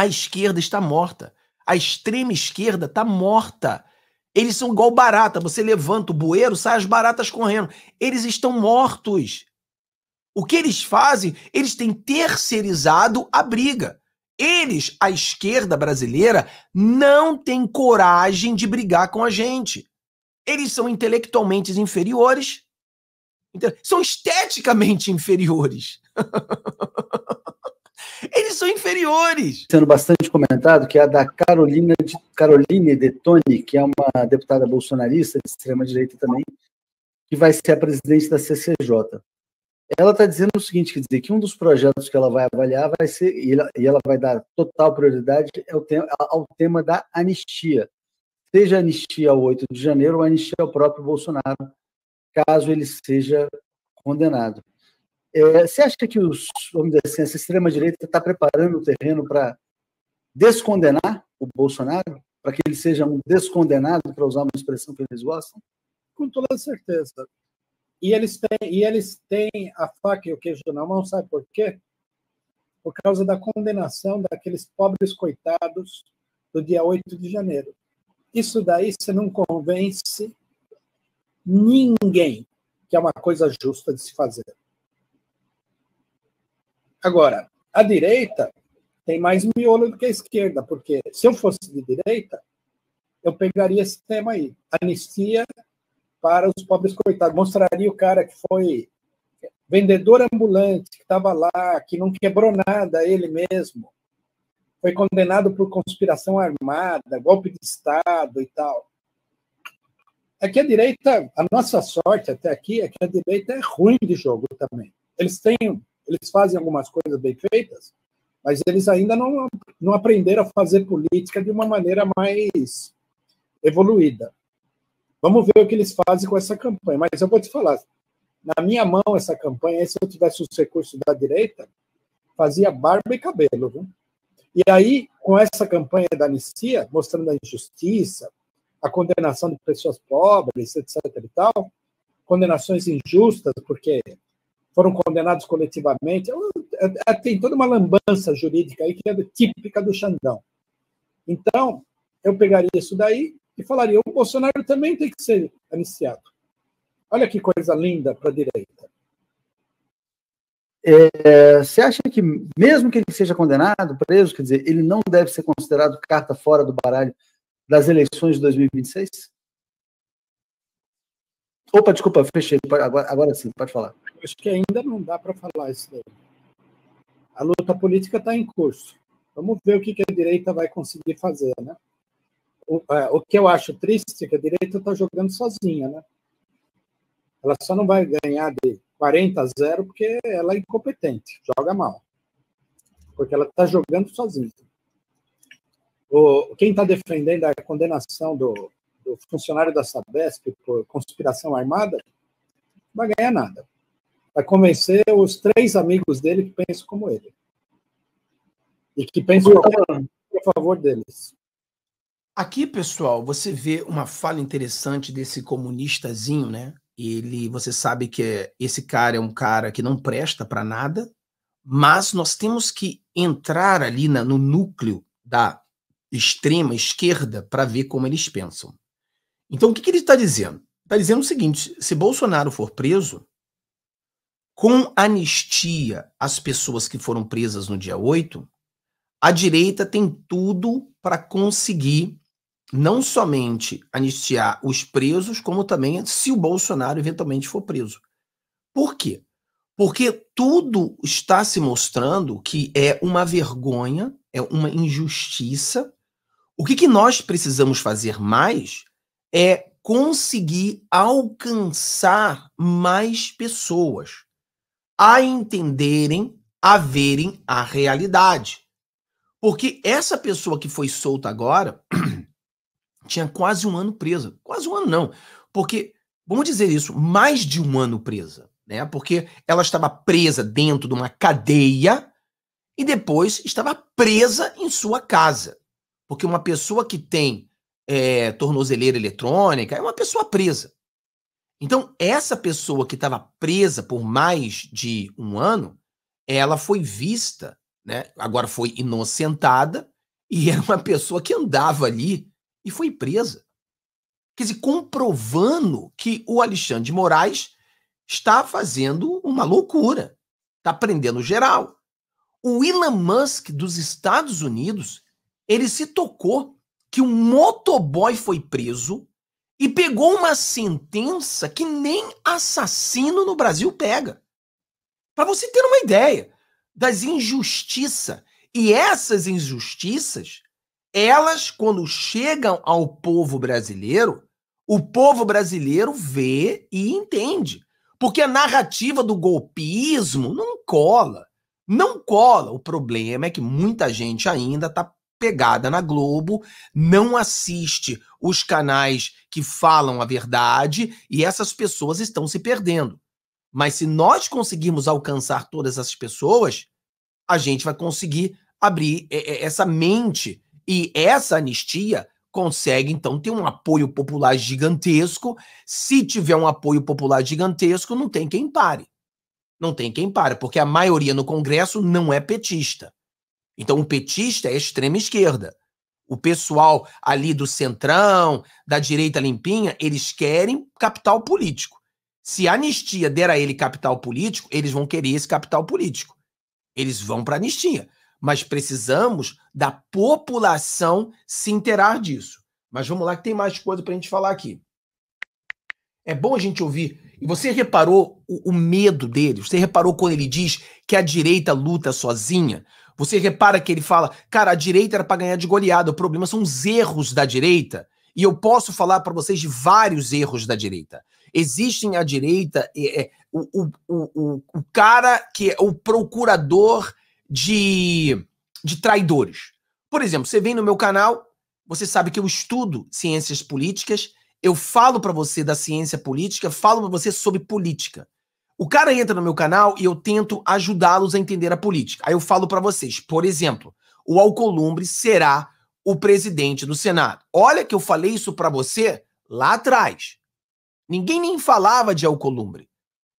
A esquerda está morta. A extrema esquerda está morta. Eles são igual barata. Você levanta o bueiro, sai as baratas correndo. Eles estão mortos. O que eles fazem? Eles têm terceirizado a briga. Eles, a esquerda brasileira, não tem coragem de brigar com a gente. Eles são intelectualmente inferiores, então, são esteticamente inferiores. Eles são inferiores. Sendo bastante comentado, que é a da Carolina de, Caroline Detoni, que é uma deputada bolsonarista de extrema-direita também, que vai ser a presidente da CCJ. Ela está dizendo o seguinte, quer dizer, que um dos projetos que ela vai avaliar vai ser, e ela, e ela vai dar total prioridade ao é tema, ao tema da anistia. Seja anistia ao 8 de janeiro ou anistia ao próprio Bolsonaro, caso ele seja condenado. É, você acha que os, homens da ciência extrema-direita está preparando o terreno para descondenar o Bolsonaro? Para que ele seja um descondenado, para usar uma expressão que eles gostam? Com toda certeza. E eles têm, e eles têm a faca e o queijo na mão, sabe por quê? Por causa da condenação daqueles pobres coitados do dia 8 de janeiro. Isso daí você não convence ninguém que é uma coisa justa de se fazer. Agora, a direita tem mais miolo do que a esquerda, porque se eu fosse de direita, eu pegaria esse tema aí, anistia para os pobres coitados, mostraria o cara que foi vendedor ambulante, que estava lá, que não quebrou nada ele mesmo, foi condenado por conspiração armada, golpe de Estado e tal. É que a direita, a nossa sorte até aqui é que a direita é ruim de jogo também. Eles têm eles fazem algumas coisas bem feitas, mas eles ainda não, não aprenderam a fazer política de uma maneira mais evoluída. Vamos ver o que eles fazem com essa campanha. Mas eu vou te falar, na minha mão essa campanha, se eu tivesse os recursos da direita, fazia barba e cabelo. Viu? E aí, com essa campanha da anistia, mostrando a injustiça, a condenação de pessoas pobres, etc. e tal, condenações injustas, porque foram condenados coletivamente. Tem toda uma lambança jurídica aí que é típica do Xandão. Então, eu pegaria isso daí e falaria: o Bolsonaro também tem que ser iniciado. Olha que coisa linda para a direita. É, você acha que, mesmo que ele seja condenado, preso, quer dizer, ele não deve ser considerado carta fora do baralho das eleições de 2026? Opa, desculpa, fechei. Agora, agora sim, pode falar. Acho que ainda não dá para falar isso daí. A luta política está em curso. Vamos ver o que, a direita vai conseguir fazer, né? O, é, o que eu acho triste é que a direita está jogando sozinha, né? Ela só não vai ganhar de 40 a 0 porque ela é incompetente, joga mal. Porque ela está jogando sozinha. O, quem está defendendo é a condenação do, do funcionário da Sabesp por conspiração armada, não vai ganhar nada. Vai convencer os três amigos dele que pensam como ele. E que pensam a favor deles. Aqui, pessoal, você vê uma fala interessante desse comunistazinho, né? Ele, você sabe que é, esse cara é um cara que não presta para nada, mas nós temos que entrar ali na, no núcleo da extrema esquerda para ver como eles pensam. Então, o que, que ele está dizendo? Está dizendo o seguinte: se Bolsonaro for preso, com anistia às pessoas que foram presas no dia 8, a direita tem tudo para conseguir não somente anistiar os presos, como também se o Bolsonaro eventualmente for preso. Por quê? Porque tudo está se mostrando que é uma vergonha, é uma injustiça. O que, que nós precisamos fazer mais é conseguir alcançar mais pessoas a entenderem, a verem a realidade. Porque essa pessoa que foi solta agora tinha quase um ano presa. Quase um ano, não. Porque, vamos dizer isso, mais de um ano presa. Né? Porque ela estava presa dentro de uma cadeia e depois estava presa em sua casa. Porque uma pessoa que tem é, tornozeleira eletrônica, é uma pessoa presa. Então, essa pessoa que estava presa por mais de um ano, ela foi vista, né? agora foi inocentada, e era uma pessoa que andava ali e foi presa. Quer dizer, comprovando que o Alexandre de Moraes está fazendo uma loucura, está prendendo geral. O Elon Musk dos Estados Unidos, ele se tocou que um motoboy foi preso e pegou uma sentença que nem assassino no Brasil pega. Para você ter uma ideia das injustiças. E essas injustiças, elas, quando chegam ao povo brasileiro, o povo brasileiro vê e entende. Porque a narrativa do golpismo não cola. Não cola. O problema é que muita gente ainda está pegada na Globo, não assiste os canais que falam a verdade e essas pessoas estão se perdendo. Mas se nós conseguirmos alcançar todas essas pessoas, a gente vai conseguir abrir é, é, essa mente e essa anistia consegue então ter um apoio popular gigantesco. Se tiver um apoio popular gigantesco, não tem quem pare. Não tem quem pare, porque a maioria no Congresso não é petista. Então, o petista é extrema esquerda. O pessoal ali do centrão, da direita limpinha, eles querem capital político. Se a anistia der a ele capital político, eles vão querer esse capital político. Eles vão para a anistia. Mas precisamos da população se interar disso. Mas vamos lá, que tem mais coisa para a gente falar aqui. É bom a gente ouvir. E você reparou o, o medo dele? Você reparou quando ele diz que a direita luta sozinha? Você repara que ele fala, cara, a direita era para ganhar de goleada, o problema são os erros da direita. E eu posso falar para vocês de vários erros da direita. Existem a direita é, é, o, o, o, o cara que é o procurador de, de traidores. Por exemplo, você vem no meu canal, você sabe que eu estudo ciências políticas, eu falo para você da ciência política, falo para você sobre política. O cara entra no meu canal e eu tento ajudá-los a entender a política. Aí eu falo para vocês, por exemplo, o Alcolumbre será o presidente do Senado. Olha que eu falei isso para você lá atrás. Ninguém nem falava de Alcolumbre.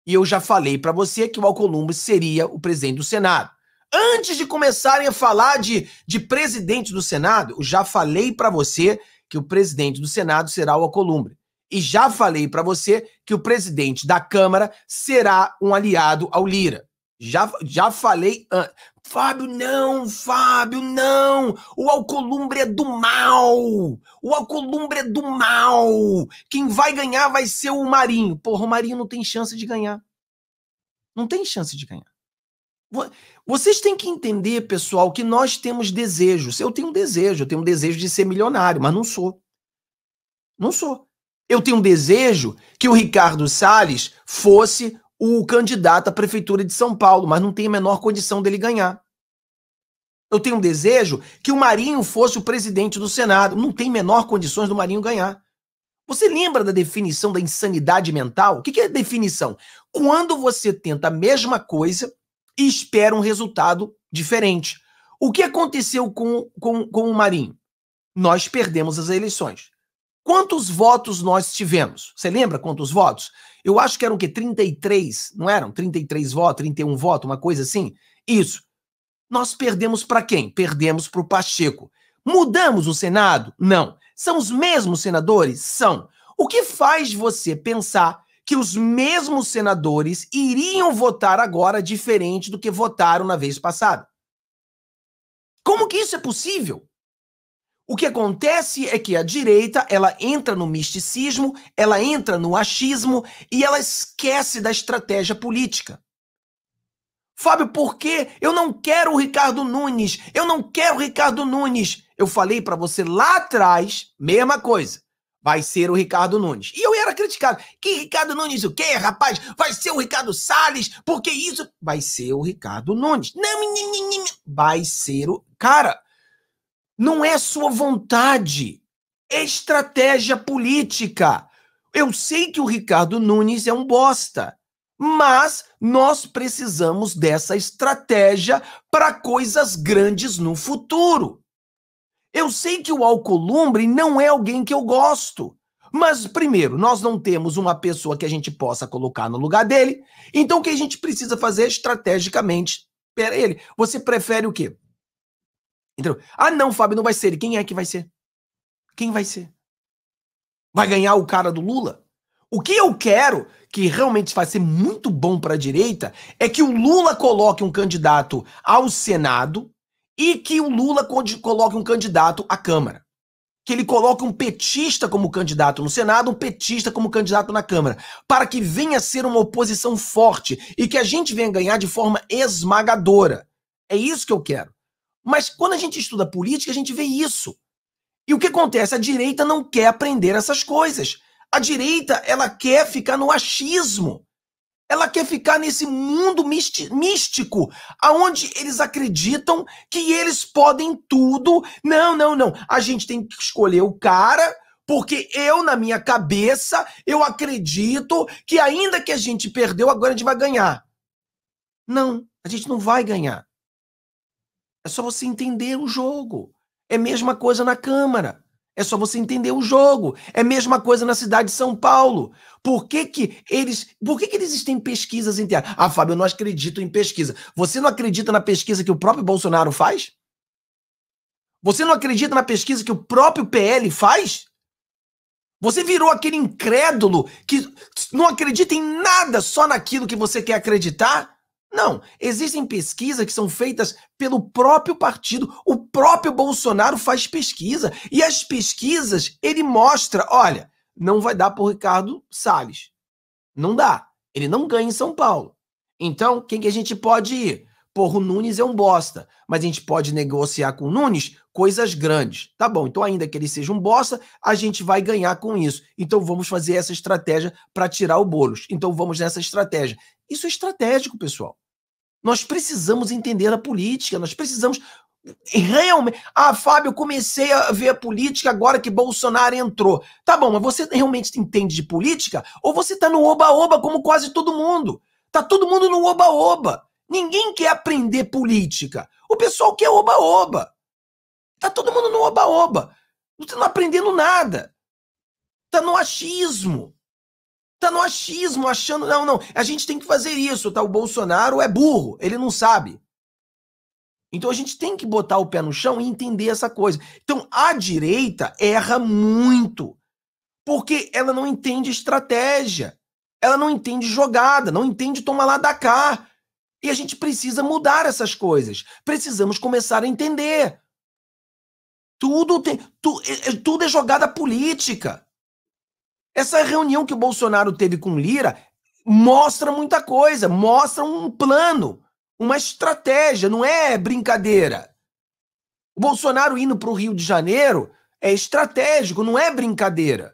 E eu já falei para você que o Alcolumbre seria o presidente do Senado. Antes de começarem a falar de, de presidente do Senado, eu já falei para você que o presidente do Senado será o Alcolumbre. E já falei para você que o presidente da Câmara será um aliado ao Lira. Já, já falei. Ah, Fábio, não, Fábio, não! O Alcolumbre é do mal! O Alcolumbre é do mal! Quem vai ganhar vai ser o Marinho. Porra, o Marinho não tem chance de ganhar. Não tem chance de ganhar. Vocês têm que entender, pessoal, que nós temos desejos. Eu tenho um desejo, eu tenho um desejo de ser milionário, mas não sou. Não sou. Eu tenho um desejo que o Ricardo Salles fosse o candidato à prefeitura de São Paulo, mas não tem a menor condição dele ganhar. Eu tenho um desejo que o Marinho fosse o presidente do Senado, não tem menor condições do Marinho ganhar. Você lembra da definição da insanidade mental? O que é definição? Quando você tenta a mesma coisa e espera um resultado diferente. O que aconteceu com, com, com o Marinho? Nós perdemos as eleições. Quantos votos nós tivemos? Você lembra quantos votos? Eu acho que eram o quê? 33, não eram? 33 votos, 31 votos, uma coisa assim? Isso. Nós perdemos para quem? Perdemos para o Pacheco. Mudamos o Senado? Não. São os mesmos senadores? São. O que faz você pensar que os mesmos senadores iriam votar agora diferente do que votaram na vez passada? Como que isso é possível? O que acontece é que a direita, ela entra no misticismo, ela entra no achismo e ela esquece da estratégia política. Fábio, por quê? Eu não quero o Ricardo Nunes. Eu não quero o Ricardo Nunes. Eu falei para você lá atrás, mesma coisa. Vai ser o Ricardo Nunes. E eu era criticado. Que Ricardo Nunes o quê, rapaz? Vai ser o Ricardo Salles? Porque isso? Vai ser o Ricardo Nunes. Não, não, não, não. Vai ser o. Cara, não é sua vontade, é estratégia política. Eu sei que o Ricardo Nunes é um bosta, mas nós precisamos dessa estratégia para coisas grandes no futuro. Eu sei que o Alcolumbre não é alguém que eu gosto. Mas, primeiro, nós não temos uma pessoa que a gente possa colocar no lugar dele. Então, o que a gente precisa fazer estrategicamente? Pera ele, você prefere o quê? Entendeu? Ah, não, Fábio, não vai ser ele. Quem é que vai ser? Quem vai ser? Vai ganhar o cara do Lula? O que eu quero, que realmente vai ser muito bom para a direita, é que o Lula coloque um candidato ao Senado e que o Lula coloque um candidato à Câmara. Que ele coloque um petista como candidato no Senado, um petista como candidato na Câmara, para que venha a ser uma oposição forte e que a gente venha ganhar de forma esmagadora. É isso que eu quero. Mas quando a gente estuda política, a gente vê isso. E o que acontece? A direita não quer aprender essas coisas. A direita, ela quer ficar no achismo. Ela quer ficar nesse mundo místico, aonde eles acreditam que eles podem tudo. Não, não, não. A gente tem que escolher o cara, porque eu, na minha cabeça, eu acredito que ainda que a gente perdeu, agora a gente vai ganhar. Não, a gente não vai ganhar. É só você entender o jogo. É a mesma coisa na Câmara. É só você entender o jogo. É a mesma coisa na cidade de São Paulo. Por que, que eles. Por que, que eles têm pesquisas internas? Ah, Fábio, eu não acredito em pesquisa. Você não acredita na pesquisa que o próprio Bolsonaro faz? Você não acredita na pesquisa que o próprio PL faz? Você virou aquele incrédulo que não acredita em nada só naquilo que você quer acreditar? Não, existem pesquisas que são feitas pelo próprio partido. O próprio Bolsonaro faz pesquisa e as pesquisas ele mostra, olha, não vai dar para o Ricardo Salles. Não dá. Ele não ganha em São Paulo. Então, quem que a gente pode ir? Porra, o Nunes é um bosta, mas a gente pode negociar com o Nunes coisas grandes. Tá bom, então ainda que ele seja um bosta, a gente vai ganhar com isso. Então vamos fazer essa estratégia para tirar o bolos. Então vamos nessa estratégia. Isso é estratégico, pessoal. Nós precisamos entender a política, nós precisamos realmente. Ah, Fábio, eu comecei a ver a política agora que Bolsonaro entrou. Tá bom, mas você realmente entende de política? Ou você tá no oba-oba como quase todo mundo? Tá todo mundo no oba-oba. Ninguém quer aprender política. O pessoal quer oba-oba. Tá todo mundo no oba-oba. Não tá aprendendo nada. Tá no achismo tá no achismo, achando, não, não, a gente tem que fazer isso, tá? O Bolsonaro é burro, ele não sabe. Então a gente tem que botar o pé no chão e entender essa coisa. Então a direita erra muito, porque ela não entende estratégia, ela não entende jogada, não entende tomar lá da cá. E a gente precisa mudar essas coisas. Precisamos começar a entender. Tudo tem, tu, é, é, tudo é jogada política. Essa reunião que o Bolsonaro teve com Lira mostra muita coisa, mostra um plano, uma estratégia, não é brincadeira. O Bolsonaro indo para o Rio de Janeiro é estratégico, não é brincadeira.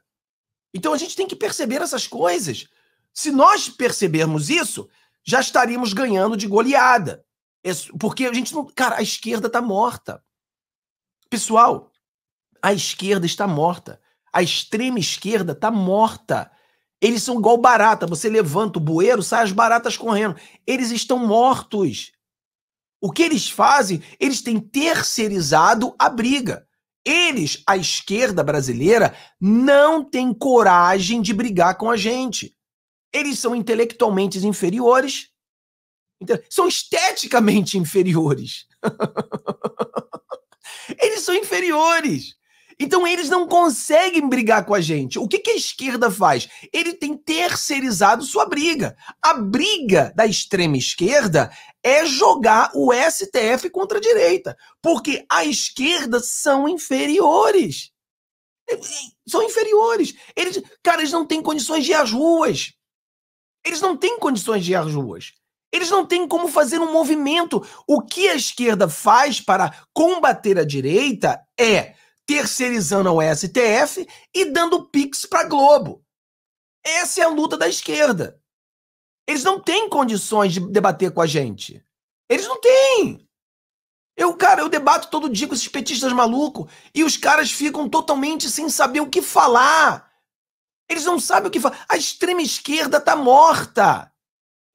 Então a gente tem que perceber essas coisas. Se nós percebermos isso, já estaríamos ganhando de goleada. É porque a gente não. Cara, a esquerda está morta. Pessoal, a esquerda está morta. A extrema esquerda está morta. Eles são igual barata. Você levanta o bueiro, sai as baratas correndo. Eles estão mortos. O que eles fazem? Eles têm terceirizado a briga. Eles, a esquerda brasileira, não tem coragem de brigar com a gente. Eles são intelectualmente inferiores, são esteticamente inferiores. Eles são inferiores. Então eles não conseguem brigar com a gente. O que, que, a esquerda faz? Ele tem terceirizado sua briga. A briga da extrema esquerda é jogar o STF contra a direita, porque a esquerda são inferiores. São inferiores. Eles, cara, eles não têm condições de ir às ruas. Eles não têm condições de ir às ruas. Eles não têm como fazer um movimento. O que a esquerda faz para combater a direita é terceirizando ao STF e dando pix para Globo. Essa é a luta da esquerda. Eles não têm condições de debater com a gente. Eles não têm. Eu, cara, eu debato todo dia com esses petistas malucos e os caras ficam totalmente sem saber o que falar. Eles não sabem o que falar. A extrema esquerda tá morta.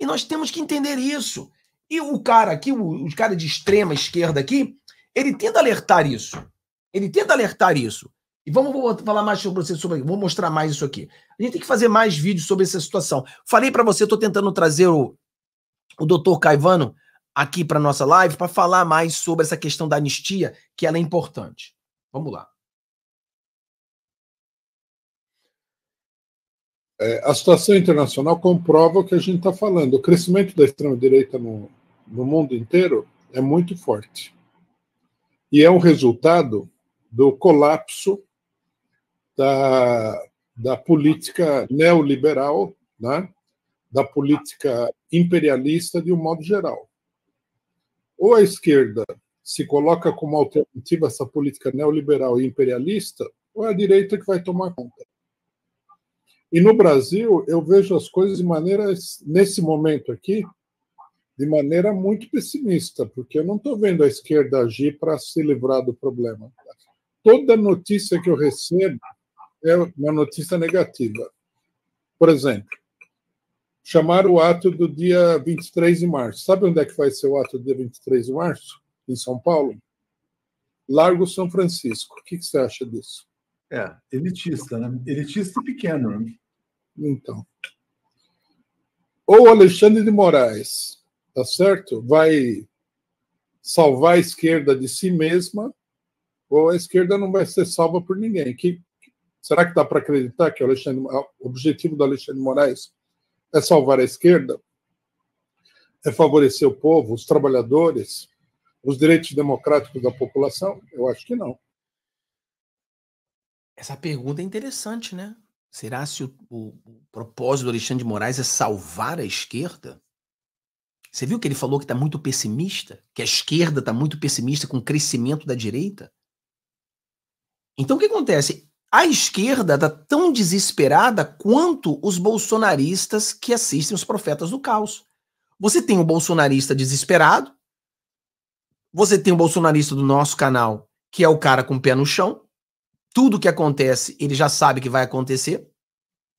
E nós temos que entender isso. E o cara aqui, os caras de extrema esquerda aqui, ele tenta alertar isso. Ele tenta alertar isso. E vamos falar mais sobre você sobre, vou mostrar mais isso aqui. A gente tem que fazer mais vídeos sobre essa situação. Falei para você, estou tentando trazer o, o doutor Caivano aqui para nossa live para falar mais sobre essa questão da anistia, que ela é importante. Vamos lá. É, a situação internacional comprova o que a gente está falando. O crescimento da extrema-direita no, no mundo inteiro é muito forte. E é um resultado do colapso da, da política neoliberal, né? da política imperialista de um modo geral. Ou a esquerda se coloca como alternativa a essa política neoliberal e imperialista, ou é a direita que vai tomar conta. E no Brasil, eu vejo as coisas de maneira, nesse momento aqui, de maneira muito pessimista, porque eu não estou vendo a esquerda agir para se livrar do problema toda notícia que eu recebo é uma notícia negativa. Por exemplo, chamar o ato do dia 23 de março. Sabe onde é que vai ser o ato do dia 23 de março? Em São Paulo? Largo São Francisco. O que você acha disso? É, elitista, né? Elitista e pequeno. Né? Então. Ou Alexandre de Moraes, tá certo? Vai salvar a esquerda de si mesma ou a esquerda não vai ser salva por ninguém. Que, será que dá para acreditar que o, o objetivo do Alexandre Moraes é salvar a esquerda? É favorecer o povo, os trabalhadores, os direitos democráticos da população? Eu acho que não. Essa pergunta é interessante, né? Será se o, o, o propósito do Alexandre de Moraes é salvar a esquerda? Você viu que ele falou que está muito pessimista? Que a esquerda está muito pessimista com o crescimento da direita? Então o que acontece? A esquerda está tão desesperada quanto os bolsonaristas que assistem os profetas do caos. Você tem um bolsonarista desesperado, você tem um bolsonarista do nosso canal, que é o cara com o pé no chão. Tudo que acontece, ele já sabe que vai acontecer.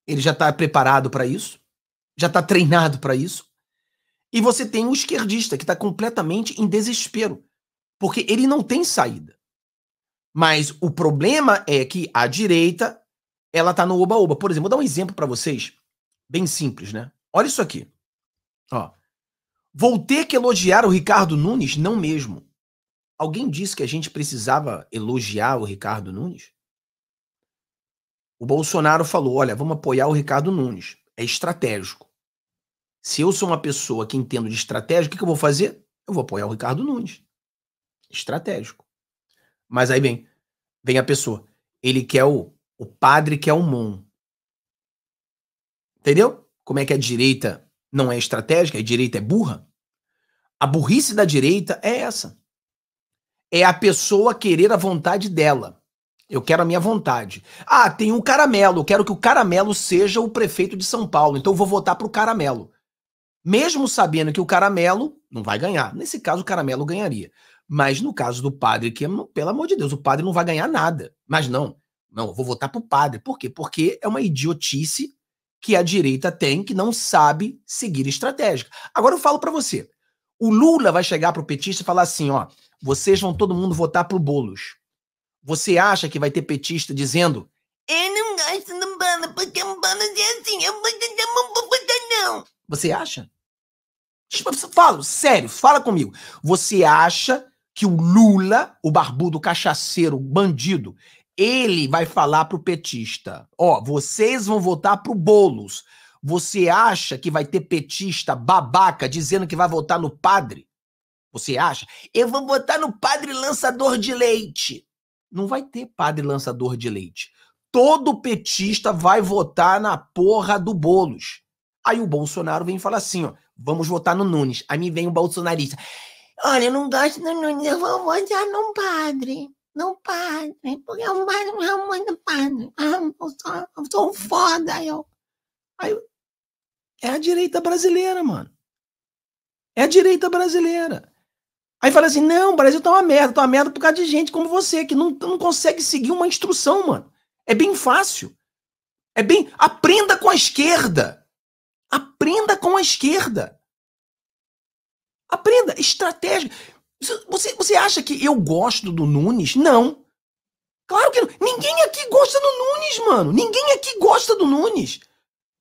Ele já está preparado para isso, já está treinado para isso. E você tem o esquerdista, que está completamente em desespero, porque ele não tem saída. Mas o problema é que a direita, ela tá no oba-oba. Por exemplo, vou dar um exemplo para vocês, bem simples, né? Olha isso aqui. Ó. Vou ter que elogiar o Ricardo Nunes? Não mesmo. Alguém disse que a gente precisava elogiar o Ricardo Nunes? O Bolsonaro falou: olha, vamos apoiar o Ricardo Nunes. É estratégico. Se eu sou uma pessoa que entendo de estratégia, o que, que eu vou fazer? Eu vou apoiar o Ricardo Nunes. Estratégico. Mas aí vem, vem a pessoa. Ele quer o, o padre quer é o mon. Entendeu? Como é que a direita não é estratégica, a direita é burra? A burrice da direita é essa. É a pessoa querer a vontade dela. Eu quero a minha vontade. Ah, tem um caramelo. Eu quero que o caramelo seja o prefeito de São Paulo. Então eu vou votar pro caramelo. Mesmo sabendo que o caramelo não vai ganhar. Nesse caso, o caramelo ganharia. Mas no caso do padre, que é pelo amor de Deus, o padre não vai ganhar nada. Mas não, não, vou votar pro padre. Por quê? Porque é uma idiotice que a direita tem que não sabe seguir estratégica. Agora eu falo para você. O Lula vai chegar pro petista e falar assim, ó, vocês vão todo mundo votar pro Bolos. Você acha que vai ter petista dizendo eu não gosto do Bana porque o Bana é assim, eu vou não vou votar não. Você acha? Tipo, fala, sério, fala comigo. Você acha que o Lula, o barbudo cachaceiro, bandido, ele vai falar pro petista: ó, vocês vão votar pro Bolos. Você acha que vai ter petista babaca dizendo que vai votar no padre? Você acha? Eu vou votar no padre lançador de leite. Não vai ter padre lançador de leite. Todo petista vai votar na porra do Bolos. Aí o Bolsonaro vem e fala assim, ó, vamos votar no Nunes. Aí me vem o bolsonarista. Olha, eu não gosto do Nunes, eu vou votar num padre. Num padre. Porque é o padre não é muito padre. Eu sou, eu sou um foda. Eu. Aí, é a direita brasileira, mano. É a direita brasileira. Aí fala assim: não, o Brasil tá uma merda, tá uma merda por causa de gente como você, que não, não consegue seguir uma instrução, mano. É bem fácil. É bem. Aprenda com a esquerda. Aprenda com a esquerda. Aprenda estratégia. Você, você acha que eu gosto do Nunes? Não. Claro que não. Ninguém aqui gosta do Nunes, mano. Ninguém aqui gosta do Nunes.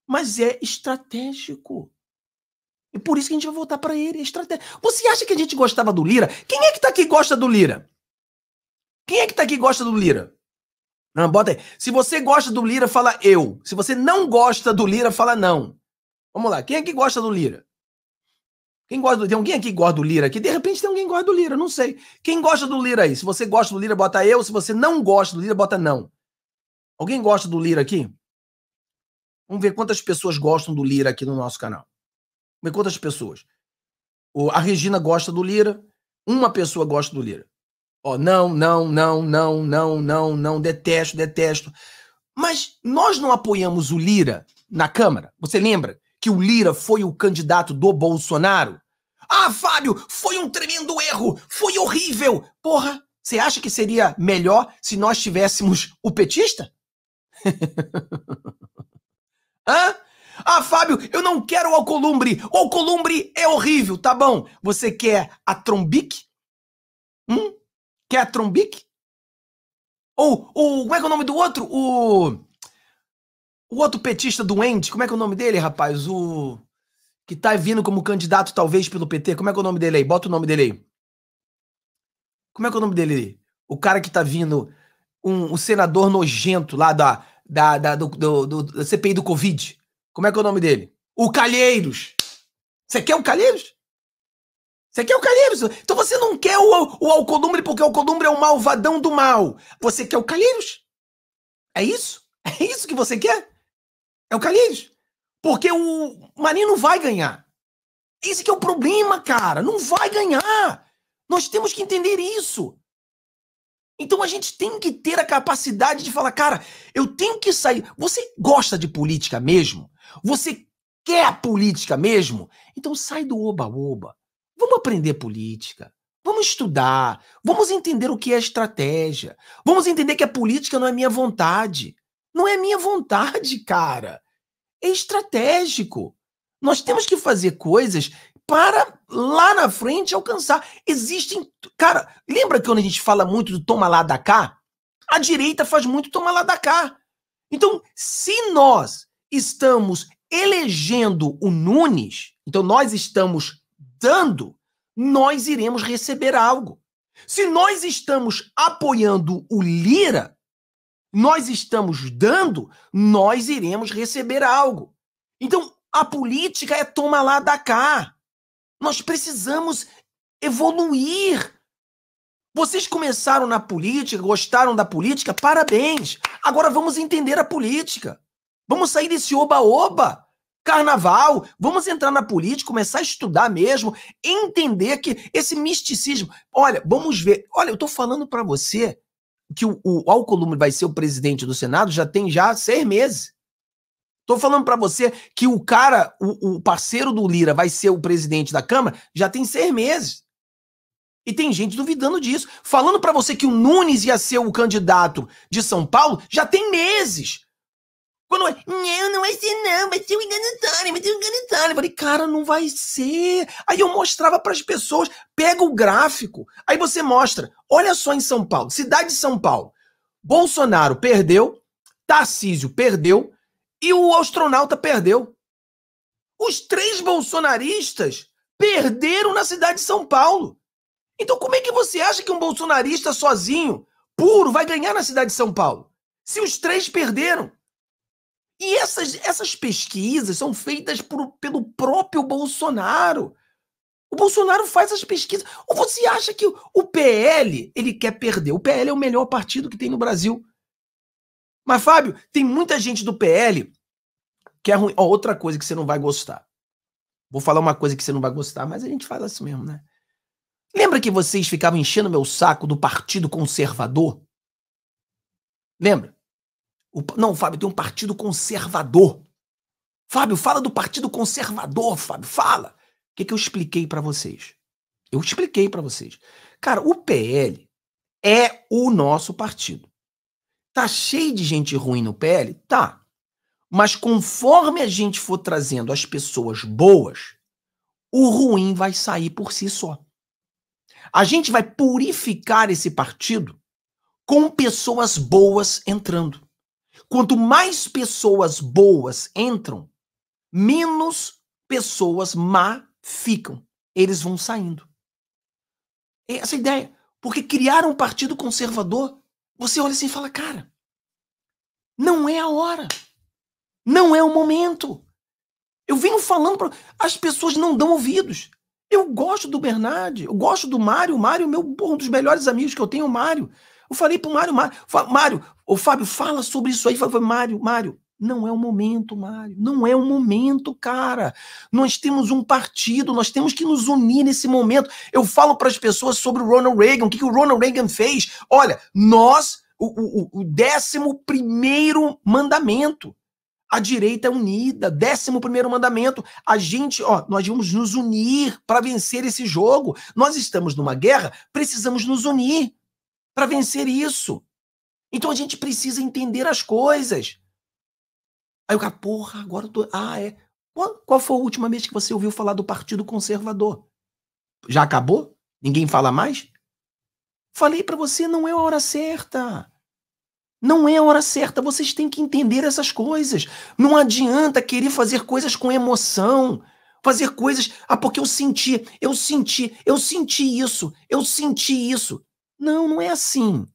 Mas é estratégico. E por isso que a gente vai voltar para ele. É estratégico. Você acha que a gente gostava do Lira? Quem é que tá aqui gosta do Lira? Quem é que tá aqui gosta do Lira? Não, bota aí. Se você gosta do Lira, fala eu. Se você não gosta do Lira, fala não. Vamos lá. Quem é que gosta do Lira? Quem gosta do, tem alguém aqui que gosta do Lira aqui? De repente tem alguém que gosta do Lira, não sei. Quem gosta do Lira aí? Se você gosta do Lira, bota eu. Se você não gosta do Lira, bota não. Alguém gosta do Lira aqui? Vamos ver quantas pessoas gostam do Lira aqui no nosso canal. Vamos ver quantas pessoas. O, a Regina gosta do Lira. Uma pessoa gosta do Lira. Ó, oh, não, não, não, não, não, não, não, detesto, detesto. Mas nós não apoiamos o Lira na Câmara. Você lembra que o Lira foi o candidato do Bolsonaro? Ah, Fábio, foi um tremendo erro, foi horrível. Porra, você acha que seria melhor se nós tivéssemos o petista? Hã? Ah, Fábio, eu não quero o Alcolumbre. O Alcolumbre é horrível, tá bom? Você quer a Trombique? Hum? Quer a Trombique? Ou, ou como é que é o nome do outro? O o outro petista doente, como é que é o nome dele, rapaz? O que tá vindo como candidato, talvez, pelo PT. Como é que é o nome dele aí? Bota o nome dele aí. Como é que é o nome dele aí? O cara que tá vindo, um, um senador nojento lá da, da, da do, do, do, CPI do Covid. Como é que é o nome dele? O Calheiros. Você quer o Calheiros? Você quer o Calheiros? Então você não quer o, o Alcolumbre porque o Alcolumbre é o malvadão do mal. Você quer o Calheiros? É isso? É isso que você quer? É o Calheiros? Porque o Marinho não vai ganhar. Esse é o problema, cara. Não vai ganhar. Nós temos que entender isso. Então a gente tem que ter a capacidade de falar, cara, eu tenho que sair. Você gosta de política mesmo? Você quer política mesmo? Então sai do oba-oba. Vamos aprender política. Vamos estudar. Vamos entender o que é estratégia. Vamos entender que a política não é minha vontade. Não é minha vontade, cara estratégico. Nós é. temos que fazer coisas para lá na frente alcançar. Existem. Cara, lembra que quando a gente fala muito do toma lá da cá? A direita faz muito toma lá da cá. Então, se nós estamos elegendo o Nunes, então nós estamos dando, nós iremos receber algo. Se nós estamos apoiando o Lira, nós estamos dando, nós iremos receber algo. Então, a política é toma lá da cá. Nós precisamos evoluir. Vocês começaram na política, gostaram da política, parabéns. Agora vamos entender a política. Vamos sair desse oba-oba. Carnaval, vamos entrar na política, começar a estudar mesmo, entender que esse misticismo. Olha, vamos ver. Olha, eu estou falando para você que o, o Alcolumbre vai ser o presidente do Senado já tem já seis meses. Tô falando para você que o cara, o, o, parceiro do Lira vai ser o presidente da Câmara já tem seis meses. E tem gente duvidando disso. Falando para você que o Nunes ia ser o candidato de São Paulo já tem meses. Quando eu não, não vai ser não, vai ser o Iganitário, vai ser o Iganitário. Eu falei, cara, não vai ser. Aí eu mostrava para as pessoas, pega o gráfico, aí você mostra. Olha só em São Paulo, cidade de São Paulo. Bolsonaro perdeu, Tarcísio perdeu e o astronauta perdeu. Os três bolsonaristas perderam na cidade de São Paulo. Então como é que você acha que um bolsonarista sozinho, puro, vai ganhar na cidade de São Paulo? Se os três perderam. E essas, essas pesquisas são feitas por, pelo próprio Bolsonaro. O Bolsonaro faz as pesquisas. Ou você acha que o PL ele quer perder? O PL é o melhor partido que tem no Brasil. Mas, Fábio, tem muita gente do PL que é ruim. Ó, outra coisa que você não vai gostar. Vou falar uma coisa que você não vai gostar, mas a gente fala assim mesmo, né? Lembra que vocês ficavam enchendo meu saco do Partido Conservador? Lembra? O, não, Fábio, tem um partido conservador. Fábio, fala do partido conservador, Fábio, fala. O que, que eu expliquei para vocês? Eu expliquei para vocês. Cara, o PL é o nosso partido. Tá cheio de gente ruim no PL? Tá. Mas conforme a gente for trazendo as pessoas boas, o ruim vai sair por si só. A gente vai purificar esse partido com pessoas boas entrando. Quanto mais pessoas boas entram, menos pessoas má ficam. Eles vão saindo. É essa ideia. Porque criaram um partido conservador, você olha assim e fala, cara, não é a hora. Não é o momento. Eu venho falando para. As pessoas não dão ouvidos. Eu gosto do Bernard, eu gosto do Mário. O Mário, é meu, um dos melhores amigos que eu tenho, o Mário. Eu falei pro Mário, Mário, Mário, o Fábio, fala sobre isso aí. Falei, Mário, Mário, não é o momento, Mário. Não é o momento, cara. Nós temos um partido, nós temos que nos unir nesse momento. Eu falo para as pessoas sobre o Ronald Reagan, o que, que o Ronald Reagan fez. Olha, nós, o, o, o décimo primeiro mandamento. A direita é unida, décimo primeiro mandamento. A gente, ó, nós vamos nos unir para vencer esse jogo. Nós estamos numa guerra, precisamos nos unir para vencer isso. Então a gente precisa entender as coisas. Aí o cara, porra, agora eu tô. Ah, é. Qual, qual foi a última vez que você ouviu falar do Partido Conservador? Já acabou? Ninguém fala mais? Falei para você, não é a hora certa. Não é a hora certa. Vocês têm que entender essas coisas. Não adianta querer fazer coisas com emoção. Fazer coisas, ah, porque eu senti, eu senti, eu senti isso, eu senti isso. Não, não é assim.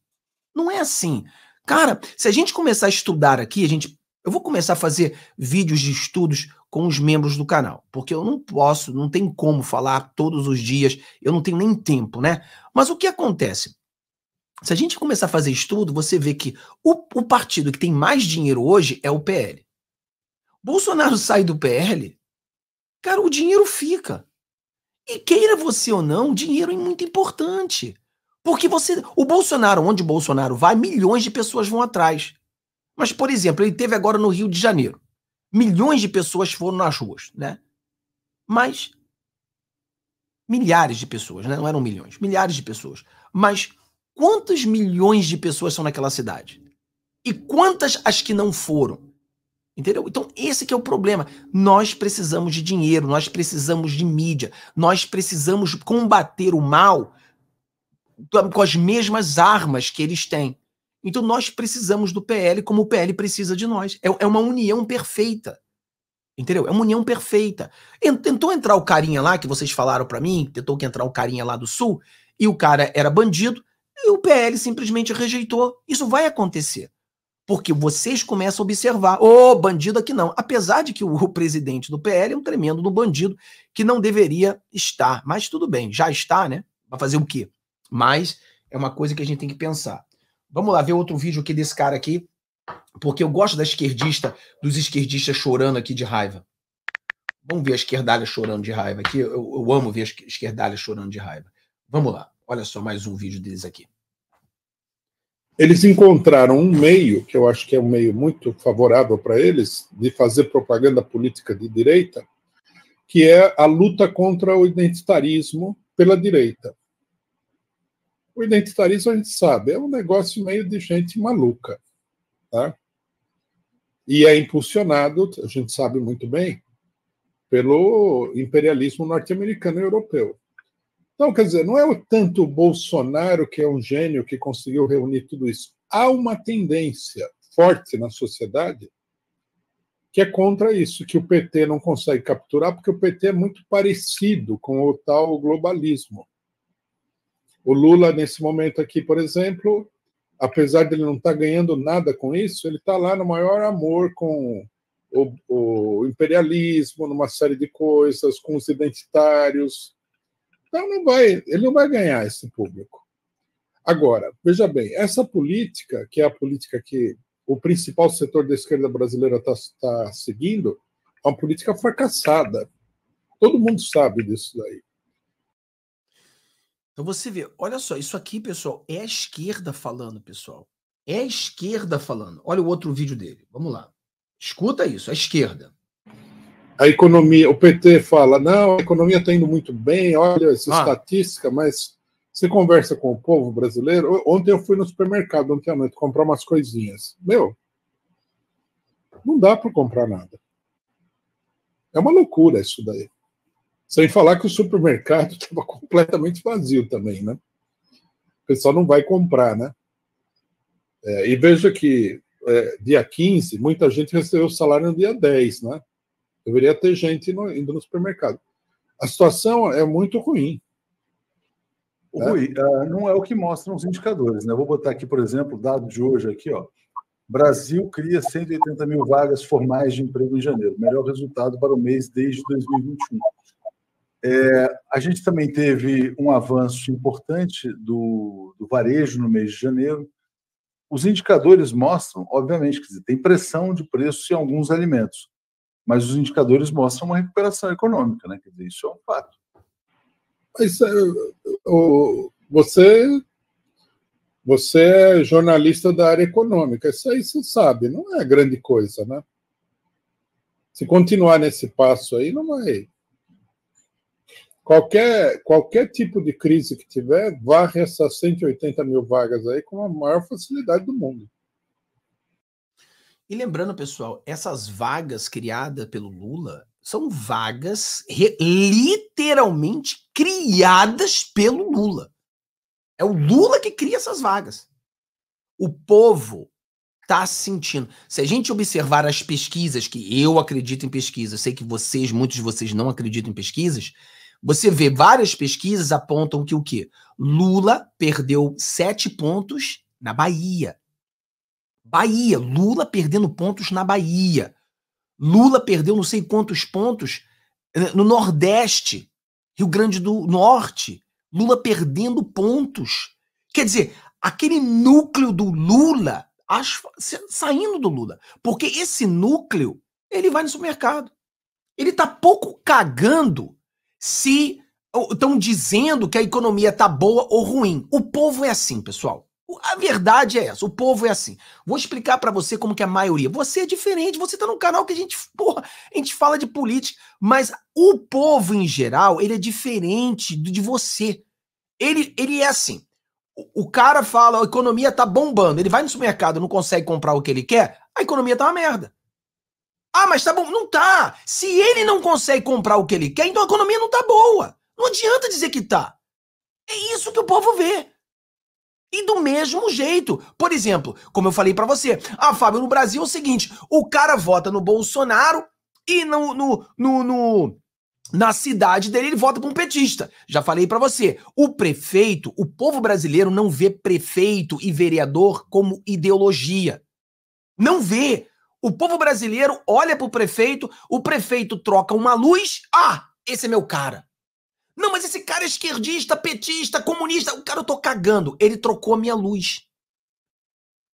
Não é assim. Cara, se a gente começar a estudar aqui, a gente eu vou começar a fazer vídeos de estudos com os membros do canal, porque eu não posso, não tem como falar todos os dias, eu não tenho nem tempo, né? Mas o que acontece? Se a gente começar a fazer estudo, você vê que o, o partido que tem mais dinheiro hoje é o PL. Bolsonaro sai do PL, cara, o dinheiro fica. E queira você ou não, o dinheiro é muito importante. Porque você. O Bolsonaro, onde o Bolsonaro vai, milhões de pessoas vão atrás. Mas, por exemplo, ele teve agora no Rio de Janeiro. Milhões de pessoas foram nas ruas, né? Mas. Milhares de pessoas, né? Não eram milhões, milhares de pessoas. Mas quantos milhões de pessoas são naquela cidade? E quantas as que não foram? Entendeu? Então, esse que é o problema. Nós precisamos de dinheiro, nós precisamos de mídia, nós precisamos combater o mal com as mesmas armas que eles têm. Então nós precisamos do PL como o PL precisa de nós. É, é uma união perfeita. Entendeu? É uma união perfeita. Tentou entrar o carinha lá, que vocês falaram para mim, tentou que entrar o carinha lá do Sul, e o cara era bandido, e o PL simplesmente rejeitou. Isso vai acontecer. Porque vocês começam a observar, ô, oh, bandido aqui não. Apesar de que o presidente do PL é um tremendo do bandido que não deveria estar. Mas tudo bem, já está, né? Vai fazer o quê? Mas é uma coisa que a gente tem que pensar. Vamos lá ver outro vídeo aqui desse cara aqui, porque eu gosto da esquerdista, dos esquerdistas chorando aqui de raiva. Vamos ver a esquerdalha chorando de raiva aqui. Eu, eu amo ver a esquerdalha chorando de raiva. Vamos lá, olha só mais um vídeo deles aqui. Eles encontraram um meio, que eu acho que é um meio muito favorável para eles, de fazer propaganda política de direita, que é a luta contra o identitarismo pela direita. O identitarismo, a gente sabe, é um negócio meio de gente maluca. Tá? E é impulsionado, a gente sabe muito bem, pelo imperialismo norte-americano e europeu. Então, quer dizer, não é tanto o Bolsonaro que é um gênio que conseguiu reunir tudo isso. Há uma tendência forte na sociedade que é contra isso, que o PT não consegue capturar, porque o PT é muito parecido com o tal globalismo. O Lula, nesse momento aqui, por exemplo, apesar dele não estar tá ganhando nada com isso, ele está lá no maior amor com o, o, imperialismo, numa série de coisas, com os identitários. Então não vai, ele não vai ganhar esse público. Agora, veja bem, essa política, que é a política que o principal setor da esquerda brasileira está tá seguindo, é uma política fracassada. Todo mundo sabe disso daí. Então você vê, olha só, isso aqui, pessoal, é a esquerda falando, pessoal. É a esquerda falando. Olha o outro vídeo dele. Vamos lá. Escuta isso, a esquerda. A economia, o PT fala, não, a economia está indo muito bem, olha essa ah. estatística, mas você conversa com o povo brasileiro. Ontem eu fui no supermercado, ontem à noite, comprar umas coisinhas. Meu, não dá para comprar nada. É uma loucura isso daí. Sem falar que o supermercado estava completamente vazio também, né? O pessoal não vai comprar, né? É, e veja que é, dia 15, muita gente recebeu o salário no dia 10, né? Deveria ter gente no, indo no supermercado. A situação é muito ruim. Né? Rui, é. É, não é o que mostram os indicadores, né? vou botar aqui, por exemplo, o dado de hoje aqui, ó. Brasil cria 180 mil vagas formais de emprego em janeiro, melhor resultado para o mês desde 2021. É, a gente também teve um avanço importante do, do, varejo no mês de janeiro. Os indicadores mostram, obviamente, que tem pressão de preços em alguns alimentos, mas os indicadores mostram uma recuperação econômica, né? Quer dizer, isso é um fato. Mas, é, você, você é jornalista da área econômica, isso aí você sabe, não é grande coisa, né? Se continuar nesse passo aí, não vai qualquer, qualquer tipo de crise que tiver, varre essas 180 mil vagas aí com a maior facilidade do mundo. E lembrando, pessoal, essas vagas criadas pelo Lula são vagas literalmente criadas pelo Lula. É o Lula que cria essas vagas. O povo está sentindo. Se a gente observar as pesquisas, que eu acredito em pesquisas, sei que vocês, muitos de vocês não acreditam em pesquisas, você vê várias pesquisas apontam que o quê? Lula perdeu sete pontos na Bahia. Bahia, Lula perdendo pontos na Bahia. Lula perdeu não sei quantos pontos eh, no Nordeste, Rio Grande do Norte. Lula perdendo pontos. Quer dizer, aquele núcleo do Lula saindo do Lula. Porque esse núcleo, ele vai no supermercado. Ele tá pouco cagando se estão dizendo que a economia está boa ou ruim. O povo é assim, pessoal. A verdade é essa, o povo é assim. Vou explicar para você como que é a maioria. Você é diferente, você tá num canal que a gente, porra, a gente fala de política, mas o povo em geral, ele é diferente de você. Ele, ele é assim. O, o cara fala, a economia tá bombando, ele vai no supermercado, não consegue comprar o que ele quer, a economia tá uma merda. Ah, mas tá bom. Não tá. Se ele não consegue comprar o que ele quer, então a economia não tá boa. Não adianta dizer que tá. É isso que o povo vê. E do mesmo jeito. Por exemplo, como eu falei para você, ah, Fábio, no Brasil é o seguinte: o cara vota no Bolsonaro e no, no, no, no na cidade dele ele vota com um petista. Já falei para você, o prefeito, o povo brasileiro não vê prefeito e vereador como ideologia. Não vê. O povo brasileiro olha para o prefeito, o prefeito troca uma luz. Ah, esse é meu cara. Não, mas esse cara é esquerdista, petista, comunista. O cara eu tô cagando. Ele trocou a minha luz.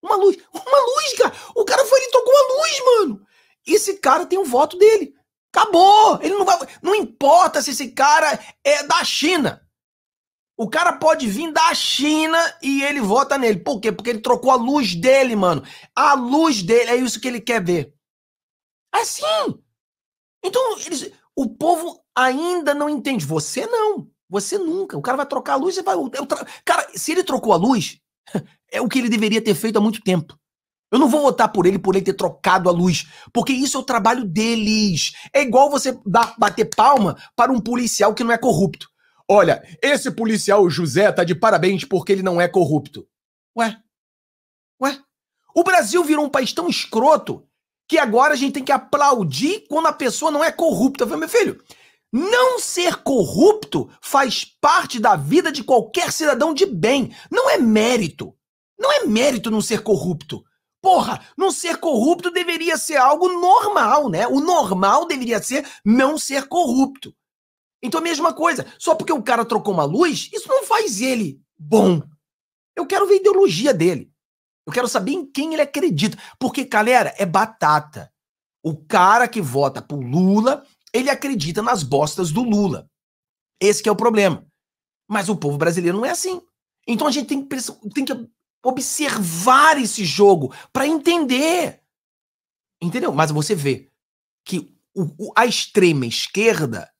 Uma luz. Uma luz, cara. O cara foi, ele trocou a luz, mano. Esse cara tem o um voto dele. Acabou! Ele não vai. Não importa se esse cara é da China. O cara pode vir da China e ele vota nele. Por quê? Porque ele trocou a luz dele, mano. A luz dele, é isso que ele quer ver. Assim. Então, eles, o povo ainda não entende. Você não. Você nunca. O cara vai trocar a luz e vai. É tra... Cara, se ele trocou a luz, é o que ele deveria ter feito há muito tempo. Eu não vou votar por ele por ele ter trocado a luz, porque isso é o trabalho deles. É igual você dar, bater palma para um policial que não é corrupto. Olha, esse policial José tá de parabéns porque ele não é corrupto. Ué? Ué? O Brasil virou um país tão escroto que agora a gente tem que aplaudir quando a pessoa não é corrupta. viu meu filho, não ser corrupto faz parte da vida de qualquer cidadão de bem. Não é mérito. Não é mérito não ser corrupto. Porra, não ser corrupto deveria ser algo normal, né? O normal deveria ser não ser corrupto. Então é a mesma coisa, só porque o cara trocou uma luz, isso não faz ele bom. Eu quero ver a ideologia dele. Eu quero saber em quem ele acredita. Porque, galera, é batata. O cara que vota pro Lula, ele acredita nas bostas do Lula. Esse é o problema. Mas o povo brasileiro não é assim. Então a gente tem que, tem que observar esse jogo para entender. Entendeu? Mas você vê que o, o, a extrema esquerda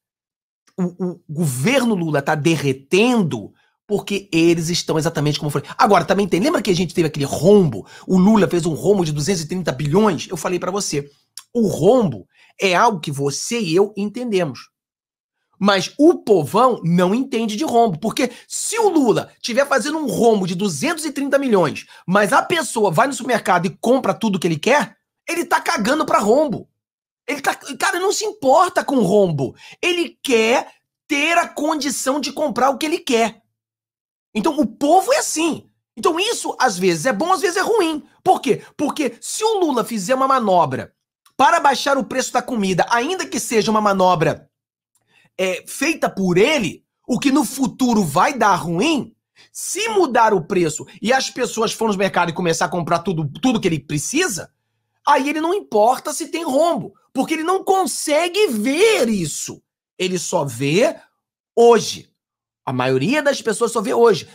o, o governo Lula está derretendo porque eles estão exatamente como foi. Agora, também tem, lembra que a gente teve aquele rombo? O Lula fez um rombo de 230 bilhões? Eu falei para você, o rombo é algo que você e eu entendemos. Mas o povão não entende de rombo, porque se o Lula tiver fazendo um rombo de 230 milhões, mas a pessoa vai no supermercado e compra tudo que ele quer, ele tá cagando para rombo. Ele tá, cara, não se importa com rombo. Ele quer ter a condição de comprar o que ele quer. Então o povo é assim. Então isso às vezes é bom, às vezes é ruim. Por quê? Porque se o Lula fizer uma manobra para baixar o preço da comida, ainda que seja uma manobra é, feita por ele, o que no futuro vai dar ruim, se mudar o preço e as pessoas forem no mercado e começar a comprar tudo, tudo que ele precisa, aí ele não importa se tem rombo porque ele não consegue ver isso. Ele só vê hoje. A maioria das pessoas só vê hoje.